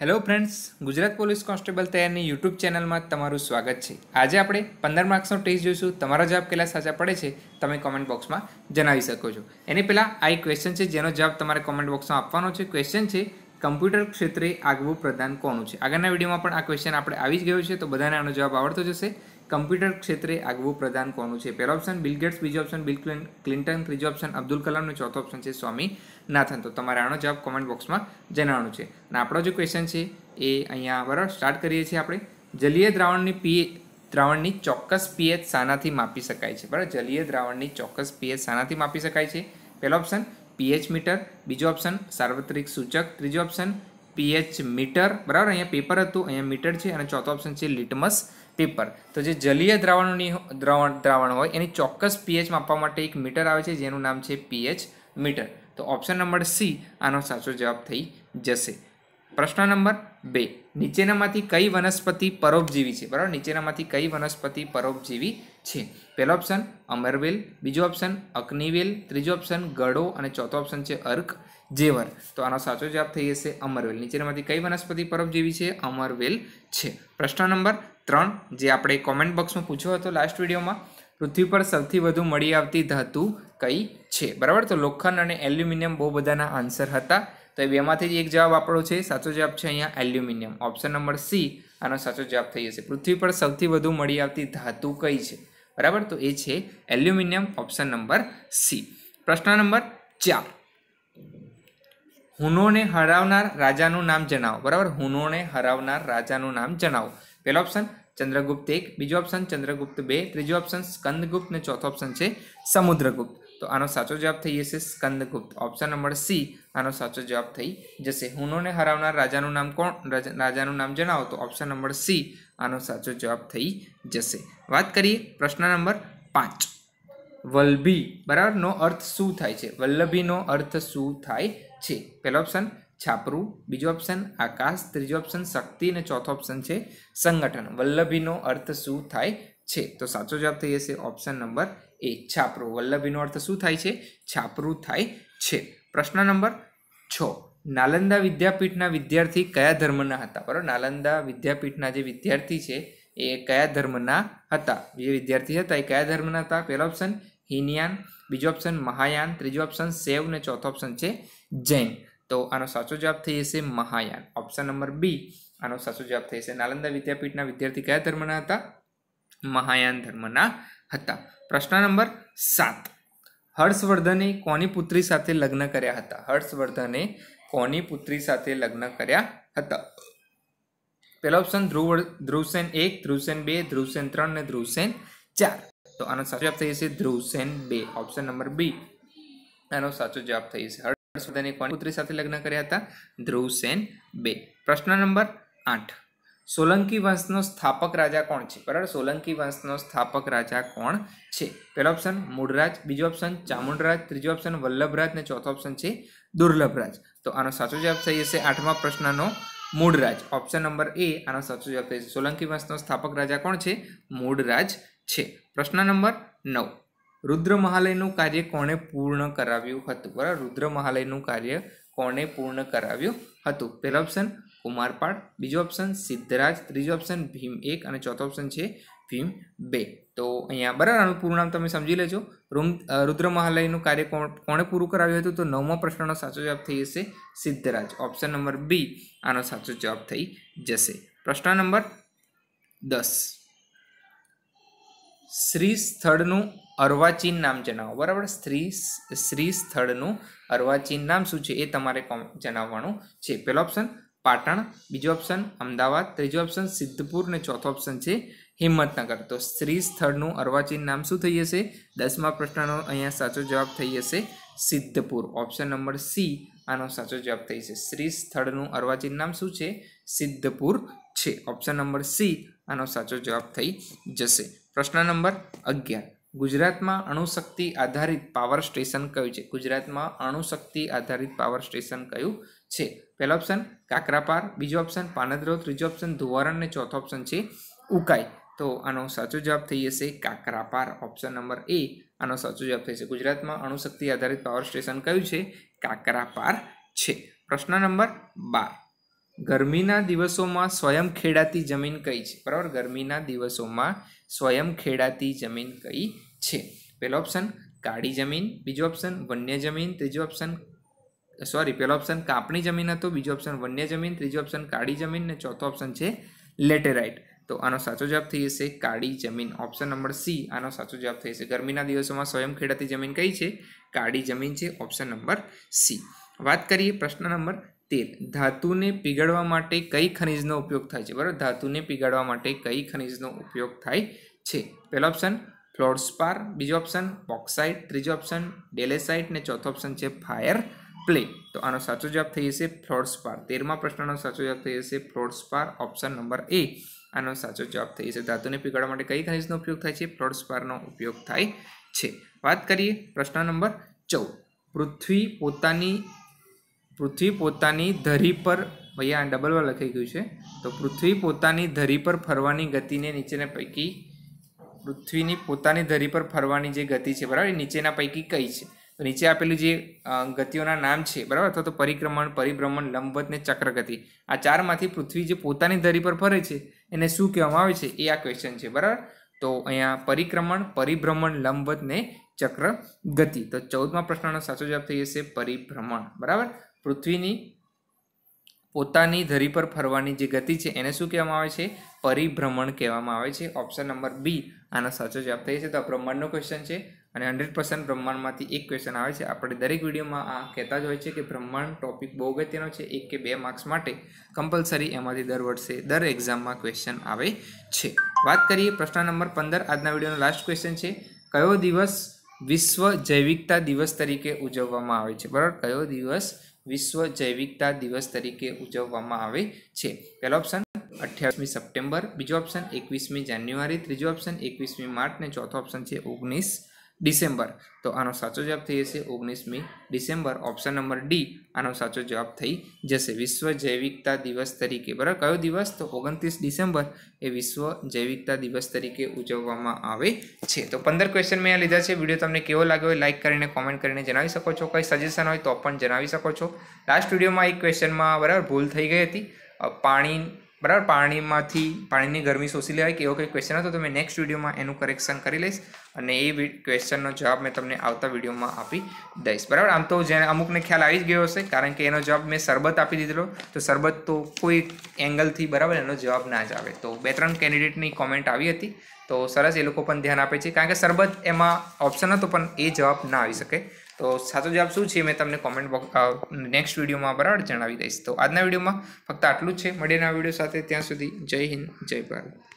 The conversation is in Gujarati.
hello friends Gujarat police constable તૈયારની યુટ્યુબ ચેનલમાં તમારું સ્વાગત છે આજે આપણે પંદર માર્ક્સનો ટેસ્ટ જોઈશું તમારા જવાબ કેટલા સાચા પડે છે તમે કોમેન્ટ બોક્સમાં જણાવી શકો છો એની પહેલાં આ એક ક્વેશ્ચન છે જેનો જવાબ તમારે કોમેન્ટ બોક્સમાં આપવાનો છે ક્વેશ્ચન છે કમ્પ્યુટર ક્ષેત્રે આગવું પ્રદાન કોનું છે આગળના વિડીયોમાં પણ આ ક્વેશ્ચન આપણે આવી જ ગયો છે તો બધાને આનો જવાબ આવડતો જશે કમ્પ્યુટર ક્ષેત્રે આગવું પ્રદાન કોનું છે પહેલો ઓપ્શન બિલ ગેટ્સ બીજો ઓપ્શન બિલ ક્લિન્ટન ત્રીજો ઓપ્શન અબ્દુલ કલામ અને ચોથો ઓપ્શન છે સ્વામી ના થાય તો તમારે આનો જવાબ કોમેન્ટ બોક્સમાં જણાવવાનો છે અને આપણો જે ક્વેશ્ચન છે એ અહીંયા બરાબર સ્ટાર્ટ કરીએ છીએ આપણે જલીય દ્રાવણની પીએ દ્રાવણની ચોક્કસ પીએચ સાનાથી માપી શકાય છે બરાબર જલીય દ્રાવણની ચોક્કસ પીએચ સાનાથી માપી શકાય છે પહેલો ઓપ્શન પીએચ મીટર બીજો ઓપ્શન સાર્વત્રિક સૂચક ત્રીજો ઓપ્શન પીએચ મીટર બરાબર અહીંયા પેપર હતું અહીંયા મીટર છે અને ચોથો ઓપ્શન છે લિટમસ પેપર તો જે જલીય દ્રાવણની દ્રાવણ દ્રાવણ હોય એની ચોક્કસ પીએચ માપવા માટે એક મીટર આવે છે જેનું નામ છે પીએચ મીટર તો ઓપ્શન નંબર સી આનો સાચો જવાબ થઈ જશે પ્રશ્ન નંબર બે નીચેનામાંથી કઈ વનસ્પતિ પરોપજીવી છે બરાબર નીચેનામાંથી કઈ વનસ્પતિ પરોપજીવી છે પહેલો ઓપ્શન અમરવેલ બીજો ઓપ્શન અગ્નિવેલ ત્રીજો ઓપ્શન ગળો અને ચોથો ઓપ્શન છે અર્ક જેવર તો આનો સાચો જવાબ થઈ જશે અમરવેલ નીચેનામાંથી કઈ વનસ્પતિ પરોપજીવી છે અમરવેલ છે પ્રશ્ન નંબર ત્રણ જે આપણે કોમેન્ટ બોક્સમાં પૂછ્યો હતો લાસ્ટ વિડીયોમાં પૃથ્વી પર સૌથી વધુ મળી આવતી ધાતુ કઈ છે બરાબર તો લોખંડ અને એલ્યુમિનિયમ બહુ બધાના આન્સર હતા તો એ બેમાંથી જ એક જવાબ આપણો છે સાચો જવાબ છે અહીંયા એલ્યુમિનિયમ ઓપ્શન નંબર સી આનો સાચો જવાબ થઈ જશે પૃથ્વી પર સૌથી વધુ મળી આવતી ધાતુ કઈ છે બરાબર તો એ છે એલ્યુમિનિયમ ઓપ્શન નંબર સી પ્રશ્ન નંબર ચાર હુનોને હરાવનાર રાજાનું નામ જણાવો બરાબર હુનોને હરાવનાર રાજાનું નામ જણાવો પહેલો ઓપ્શન ચંદ્રગુપ્ત એક બીજો ઓપ્શન ચંદ્રગુપ્ત બે ત્રીજો ઓપ્શન સ્કંદગુપ્ત અને ચોથો ઓપ્શન છે સમુદ્રગુપ્ત તો આનો સાચો જવાબ થઈ જશે સ્કંદગુપ્ત ઓપ્શન નંબર સી આનો સાચો જવાબ થઈ જશે હુનોને હરાવનાર રાજાનું નામ કોણ રાજાનું નામ જણાવો તો ઓપ્શન નંબર સી આનો સાચો જવાબ થઈ જશે વાત કરીએ પ્રશ્ન નંબર પાંચ વલ્લભી બરાબરનો અર્થ શું થાય છે વલ્લભીનો અર્થ શું થાય છે પહેલો ઓપ્શન છાપરું બીજો ઓપ્શન આકાશ ત્રીજો ઓપ્શન શક્તિ અને ચોથો ઓપ્શન છે સંગઠન વલ્લભીનો અર્થ શું થાય છે તો સાચો જવાબ થઈ જશે ઓપ્શન નંબર એ છાપરું વલ્લભીનો અર્થ શું થાય છે છાપરું થાય છે પ્રશ્ન નંબર છ નાલંદા વિદ્યાપીઠના વિદ્યાર્થી કયા ધર્મના હતા બરાબર નાલંદા વિદ્યાપીઠના જે વિદ્યાર્થી છે એ કયા ધર્મના હતા જે વિદ્યાર્થી હતા એ કયા ધર્મના હતા પહેલો ઓપ્શન હિનયાન બીજો ઓપ્શન મહાયાન ત્રીજો ઓપ્શન સેવ અને ચોથો ઓપ્શન છે જૈન તો આનો સાચો જવાબ થઈ જશે મહાયાન ઓપ્શન નંબર બી આનો સાચો જવાબ થઈ જશે નાલંદા વિદ્યાપીઠના વિદ્યાર્થી કયા ધર્મના હતા મહાયાન ધર્મના હતા પ્રશ્ન નંબર સાત હર્ષવર્ધને કોની પુત્રી સાથે લગ્ન કર્યા હતા હર્ષવર્ધને કોની પુત્રી સાથે લગ્ન કર્યા હતા પહેલો ઓપ્શન ધ્રુવ ધ્રુવસેન એક ધ્રુવસેન બે ધ્રુવસેન ત્રણ અને ધ્રુવસેન ચાર તો આનો સાચો જવાબ થઈ જશે ધ્રુવસેન બે ઓપ્શન નંબર બી આનો સાચો જવાબ થઈ જશે પોતાની કોણ પુત્રી સાથે લગ્ન કર્યા હતા ધ્રુવ સેન બે પ્રશ્ન નંબર આઠ સોલંકી વંશનો સ્થાપક રાજા કોણ છે બરાબર સોલંકી વંશનો સ્થાપક રાજા કોણ છે પહેલો ઓપ્શન મૂળરાજ બીજો ઓપ્શન ચામુંડરાજ ત્રીજો ઓપ્શન વલ્લભરાજ અને ચોથો ઓપ્શન છે દુર્લભરાજ તો આનો સાચો જવાબ થઈ જશે આઠમા પ્રશ્નનો મૂળરાજ ઓપ્શન નંબર એ આનો સાચો જવાબ થઈ જશે સોલંકી વંશનો સ્થાપક રાજા કોણ છે મૂળરાજ છે પ્રશ્ન નંબર નવ રુદ્ર મહાલયનું કાર્ય કોણે પૂર્ણ કરાવ્યું હતું બરાબર રુદ્ર મહાલયનું કાર્ય કોણે પૂર્ણ કરાવ્યું હતું પહેલો ઓપ્શન કુમારપાળ બીજો ઓપ્શન સિદ્ધરાજ ત્રીજો ઓપ્શન ભીમ એક અને ચોથો ઓપ્શન છે ભીમ બે તો અહીંયા બરાબર આનું પૂરું તમે સમજી લેજો રૂમ રુદ્ર મહાલયનું કાર્ય કોણ કોણે પૂરું કરાવ્યું હતું તો નવમો પ્રશ્નનો સાચો જવાબ થઈ જશે સિદ્ધરાજ ઓપ્શન નંબર બી આનો સાચો જવાબ થઈ જશે પ્રશ્ન નંબર દસ શ્રી સ્થળનું અર્વાચીન નામ જણાવો બરાબર સ્ત્રી શ્રી સ્થળનું અર્વાચીન નામ શું છે એ તમારે જણાવવાનું છે પહેલો ઓપ્શન પાટણ બીજો ઓપ્શન અમદાવાદ ત્રીજો ઓપ્શન સિદ્ધપુર અને ચોથો ઓપ્શન છે હિંમતનગર તો સ્ત્રી સ્થળનું અર્વાચીન નામ શું થઈ જશે દસમા પ્રશ્નનો અહીંયા સાચો જવાબ થઈ જશે સિદ્ધપુર ઓપ્શન નંબર સી આનો સાચો જવાબ થઈ જશે શ્રી સ્થળનું અર્વાચીન નામ શું છે સિદ્ધપુર છે ઓપ્શન નંબર સી આનો સાચો જવાબ થઈ જશે પ્રશ્ન નંબર અગિયાર ગુજરાતમાં અણુશક્તિ આધારિત પાવર સ્ટેશન કયું છે ગુજરાતમાં અણુશક્તિ આધારિત પાવર સ્ટેશન કયું છે પહેલો ઓપ્શન કાકરાપાર બીજો ઓપ્શન પાનદરો ત્રીજો ઓપ્શન ધુવારણ અને ચોથો ઓપ્શન છે ઉકાઈ તો આનો સાચો જવાબ થઈ જશે કાકરાપાર ઓપ્શન નંબર એ આનો સાચો જવાબ થઈ જશે ગુજરાતમાં અણુશક્તિ આધારિત પાવર સ્ટેશન કયું છે કાકરાપાર છે પ્રશ્ન નંબર બાર ગરમીના દિવસોમાં સ્વયં ખેડાતી જમીન કઈ છે બરાબર ગરમીના દિવસોમાં સ્વયં ખેડાતી જમીન કઈ છે પહેલો ઓપ્શન કાળી જમીન બીજો ઓપ્શન વન્ય જમીન ત્રીજો ઓપ્શન સોરી પહેલો ઓપ્શન કાપણી જમીન હતો બીજો ઓપ્શન વન્ય જમીન ત્રીજો ઓપ્શન કાળી જમીન અને ચોથો ઓપ્શન છે લેટેરાઇટ તો આનો સાચો જવાબ થઈ જશે કાળી જમીન ઓપ્શન નંબર સી આનો સાચો જવાબ થઈ જશે ગરમીના દિવસોમાં સ્વયં ખેડાતી જમીન કઈ છે કાળી જમીન છે ઓપ્શન નંબર સી વાત કરીએ પ્રશ્ન નંબર તેલ ધાતુને પીગાળવા માટે કઈ ખનિજનો ઉપયોગ થાય છે બરાબર ધાતુને પીગાળવા માટે કઈ ખનિજનો ઉપયોગ થાય છે પહેલો ઓપ્શન ફ્લોડસ્પાર બીજો ઓપ્શન બોક્સાઇટ ત્રીજો ઓપ્શન ડેલેસાઇટ ને ચોથો ઓપ્શન છે ફાયર પ્લે તો આનો સાચો જવાબ થઈ જશે ફ્લોડસ્પાર તેરમા પ્રશ્નનો સાચો જવાબ થઈ જશે ફ્લોડસ્પાર ઓપ્શન નંબર એ આનો સાચો જવાબ થઈ જશે ધાતુને પીગાળવા માટે કઈ ખનિજનો ઉપયોગ થાય છે ફ્લોડસ્પારનો ઉપયોગ થાય છે વાત કરીએ પ્રશ્ન નંબર ચૌદ પૃથ્વી પોતાની પૃથ્વી પોતાની ધરી પર ભૈયા ડબલ લખી ગયું છે તો પૃથ્વી પોતાની ધરી પર ફરવાની ગતિને નીચેના પૈકી પૃથ્વીની પોતાની ધરી પર ફરવાની જે ગતિ છે બરાબર એ નીચેના પૈકી કઈ છે તો નીચે આપેલું જે ગતિઓના નામ છે બરાબર અથવા તો પરિક્રમણ પરિભ્રમણ લંબત ને ચક્રગતિ આ ચારમાંથી પૃથ્વી જે પોતાની ધરી પર ફરે છે એને શું કહેવામાં આવે છે એ આ ક્વેશ્ચન છે બરાબર તો અહીંયા પરિક્રમણ પરિભ્રમણ લંબત ને ચક્ર ગતિ તો ચૌદમા પ્રશ્નનો સાચો જવાબ થઈ જશે પરિભ્રમણ બરાબર પૃથ્વીની પોતાની ધરી પર ફરવાની જે ગતિ છે એને શું કહેવામાં આવે છે પરિભ્રમણ કહેવામાં આવે છે ઓપ્શન નંબર બી આનો સાચો જવાબ થઈ છે તો આ બ્રહ્માંડનો ક્વેશ્ચન છે અને હંડ્રેડ પર્સન્ટ બ્રહ્માંડમાંથી એક ક્વેશ્ચન આવે છે આપણે દરેક વિડીયોમાં આ કહેતા જ હોય છે કે બ્રહ્માંડ ટોપિક બહુ અગત્યનો છે એક કે બે માર્ક્સ માટે કમ્પલસરી એમાંથી દર વર્ષે દર એક્ઝામમાં ક્વેશ્ચન આવે છે વાત કરીએ પ્રશ્ન નંબર પંદર આજના વિડીયોનો લાસ્ટ ક્વેશ્ચન છે કયો દિવસ વિશ્વ જૈવિકતા દિવસ તરીકે ઉજવવામાં આવે છે બરાબર કયો દિવસ વિશ્વ જૈવિકતા દિવસ તરીકે ઉજવવામાં આવે છે પહેલો ઓપ્શન અઠ્યાવીસમી સપ્ટેમ્બર બીજો ઓપ્શન એકવીસમી જાન્યુઆરી ત્રીજો ઓપ્શન એકવીસમી માર્ચ અને ચોથો ઓપ્શન છે ઓગણીસ ડિસેમ્બર તો આનો સાચો જવાબ થઈ જશે ઓગણીસમી ડિસેમ્બર ઓપ્શન નંબર ડી આનો સાચો જવાબ થઈ જશે વિશ્વ જૈવિકતા દિવસ તરીકે બરાબર કયો દિવસ તો ઓગણત્રીસ ડિસેમ્બર એ વિશ્વ જૈવિકતા દિવસ તરીકે ઉજવવામાં આવે છે તો પંદર ક્વેશ્ચન મેં આ લીધા છે વિડીયો તમને કેવો લાગ્યો હોય લાઇક કરીને કોમેન્ટ કરીને જણાવી શકો છો કંઈ સજેશન હોય તો પણ જણાવી શકો છો લાસ્ટ વિડીયોમાં એક ક્વેશ્ચનમાં બરાબર ભૂલ થઈ ગઈ હતી પાણી બરાબર પાણીમાંથી પાણીની ગરમી શોષી લેવાય કે એવો કંઈ ક્વેશ્ચન હતો તો મેં નેક્સ્ટ વિડીયોમાં એનું કરેક્શન કરી લઈશ અને એ ક્વેશ્ચનનો જવાબ મેં તમને આવતા વિડીયોમાં આપી દઈશ બરાબર આમ તો જેને અમુકને ખ્યાલ આવી જ ગયો હશે કારણ કે એનો જવાબ મેં સરબત આપી દીધેલો તો સરબત તો કોઈ એંગલથી બરાબર એનો જવાબ ના જ આવે તો બે ત્રણ કેન્ડિડેટની કોમેન્ટ આવી હતી તો સરસ એ લોકો પણ ધ્યાન આપે છે કારણ કે સરબત એમાં ઓપ્શન હતો પણ એ જવાબ ના આવી શકે તો સાચો જવાબ શું છે મેં તમને કોમેન્ટ બોક્સ નેક્સ્ટ વિડીયોમાં બરાબર જણાવી દઈશ તો આજના વિડીયોમાં ફક્ત આટલું જ છે મળીના વિડીયો સાથે ત્યાં સુધી જય હિન્દ જય ભારત